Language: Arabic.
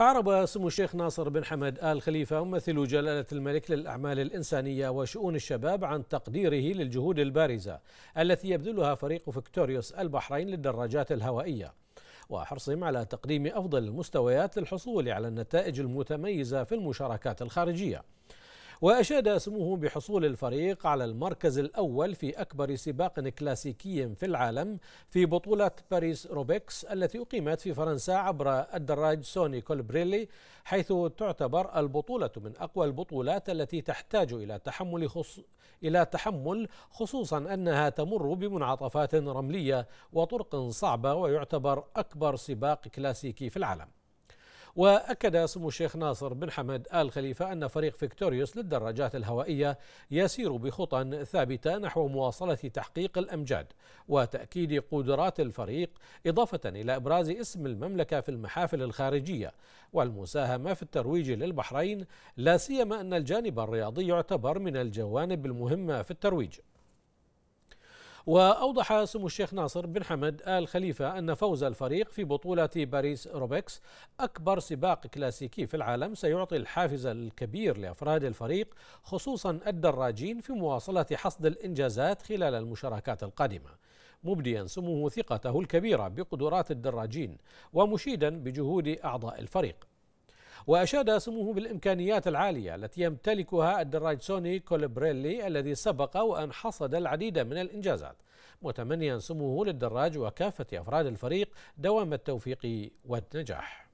أعرب سمو الشيخ ناصر بن حمد آل خليفة ممثل جلالة الملك للأعمال الإنسانية وشؤون الشباب عن تقديره للجهود البارزة التي يبذلها فريق فيكتوريوس البحرين للدراجات الهوائية وحرصهم على تقديم أفضل المستويات للحصول على النتائج المتميزة في المشاركات الخارجية وأشاد اسمه بحصول الفريق على المركز الأول في أكبر سباق كلاسيكي في العالم في بطولة باريس روبيكس التي أقيمت في فرنسا عبر الدراج سوني كولبريلي حيث تعتبر البطولة من أقوى البطولات التي تحتاج إلى تحمل خص... إلى تحمل خصوصا أنها تمر بمنعطفات رملية وطرق صعبة ويعتبر أكبر سباق كلاسيكي في العالم وأكد سمو الشيخ ناصر بن حمد آل خليفة أن فريق فيكتوريوس للدراجات الهوائية يسير بخطى ثابتة نحو مواصلة تحقيق الأمجاد وتأكيد قدرات الفريق إضافة إلى إبراز اسم المملكة في المحافل الخارجية والمساهمة في الترويج للبحرين لا سيما أن الجانب الرياضي يعتبر من الجوانب المهمة في الترويج وأوضح سمو الشيخ ناصر بن حمد آل خليفة أن فوز الفريق في بطولة باريس روبكس أكبر سباق كلاسيكي في العالم سيعطي الحافز الكبير لأفراد الفريق خصوصا الدراجين في مواصلة حصد الإنجازات خلال المشاركات القادمة مبديا سموه ثقته الكبيرة بقدرات الدراجين ومشيدا بجهود أعضاء الفريق وأشاد سموه بالإمكانيات العالية التي يمتلكها سوني كولبريلي الذي سبق وأن حصد العديد من الإنجازات متمنيا سموه للدراج وكافة أفراد الفريق دوام التوفيق والنجاح